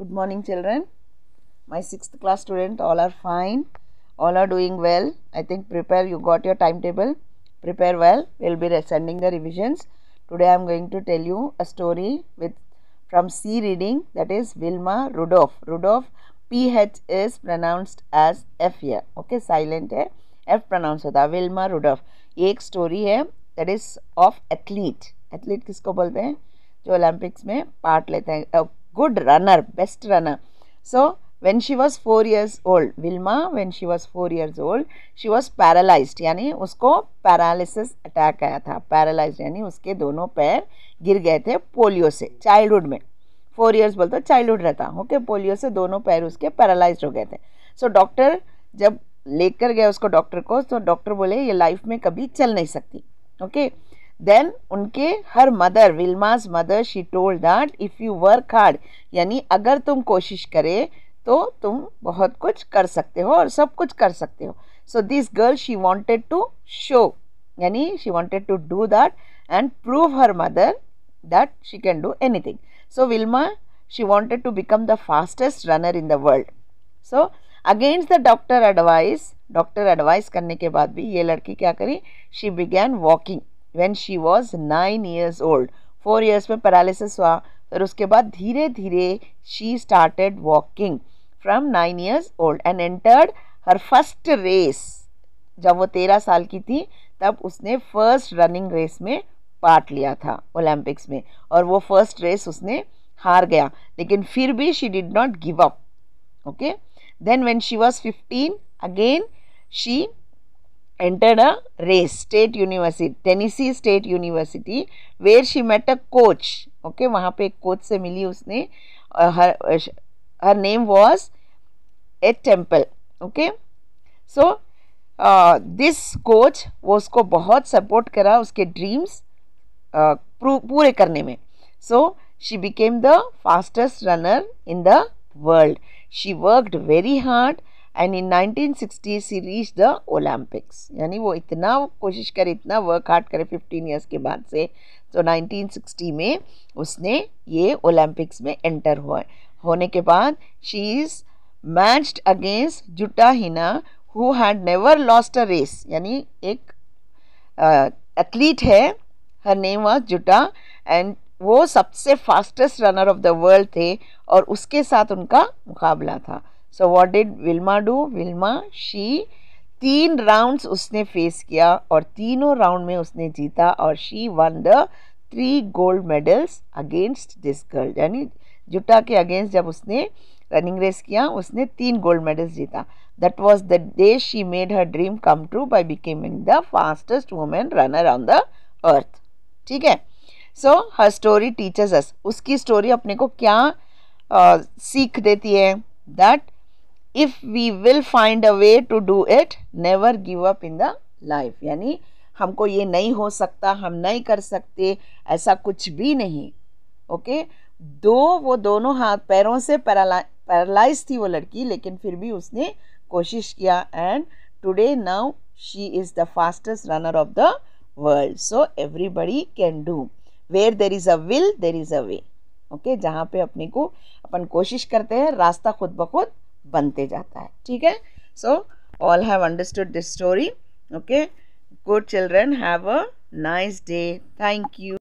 Good morning children. My 6th class student all are fine. All are doing well. I think prepare you got your timetable. Prepare well. We will be sending the revisions. Today I am going to tell you a story with from C reading that is Wilma Rudolph. Rudolph PH is pronounced as F here. Okay silent है. F F pronounced है Wilma Rudolph ये story story है that is athlete. Athlete athlete किसको बोलते हैं जो Olympics में part लेते good runner, best runner. So, when she was 4 years old, Wilma when she was 4 years old, she was paralyzed यानी उसको paralysis attack आया था paralyzed यानी उसके दोनों पैर गिर गए थे पोलियो से चाइल्डहुड में फोर ईयर्स बोलते चाइल्डहुड रहता ओके पोलियो से दोनों पैर उसके पैरालाइज हो गए थे सो so, डॉक्टर जब लेकर गए उसको डॉक्टर को तो डॉक्टर बोले ये लाइफ में कभी चल नहीं सकती ओके okay? देन उनके her mother Wilma's mother she told that if you work hard यानी अगर तुम कोशिश करे तो तुम बहुत कुछ कर सकते हो और सब कुछ कर सकते हो so this girl she wanted to show यानी she wanted to do that and prove her mother that she can do anything so Wilma she wanted to become the fastest runner in the world so against the doctor advise doctor advise करने के बाद भी ये लड़की क्या करी she began walking when she was nine years old four years में paralysis हुआ फिर उसके बाद धीरे धीरे she started walking from nine years old and entered her first race जब वो तेरह साल की थी तब उसने फर्स्ट रनिंग रेस में पार्ट लिया था ओलंपिक्स में और वो फर्स्ट रेस उसने हार गया लेकिन फिर भी she did not give up okay then when she was fifteen again she entered a race state university tennessee state university where she met a coach okay wahan pe ek coach se mili usne uh, her uh, her name was a temple okay so uh, this coach usko bahut support kara uske dreams uh, pure karne mein so she became the fastest runner in the world she worked very hard and in 1960 she reach the Olympics यानी वो इतना कोशिश करे इतना work hard करे 15 years के बाद से तो 1960 में उसने ये ओलंपिक्स में एंटर हुआ होने के बाद she is matched against Jutta Heine who had never lost a race यानी एक एथलीट है her name was Jutta and वो सबसे fastest runner of the world थे और उसके साथ उनका मुकाबला था so what did Wilma do Wilma she तीन राउंड्स उसने फेस किया और तीनों राउंड में उसने जीता और she won the three gold medals against this girl यानी जुटा के अगेंस्ट जब उसने रनिंग रेस किया उसने तीन गोल्ड मेडल्स जीता that was the day she made her dream come true by becoming the fastest women runner on the earth ठीक है सो हर स्टोरी टीचर्स अस उसकी स्टोरी अपने को क्या सीख देती है that if we will find a way to do it never give up in the life यानी हमको ये नहीं हो सकता हम नहीं कर सकते ऐसा कुछ भी नहीं ओके दो वो दोनों हाथ पैरों से पैरालाइज थी वो लड़की लेकिन फिर भी उसने कोशिश किया and today now she is the fastest runner of the world so everybody can do where there is a will there is a way okay जहाँ पे अपने को अपन कोशिश करते हैं रास्ता खुद ब खुद बनते जाता है ठीक है so all have understood this story okay good children have a nice day thank you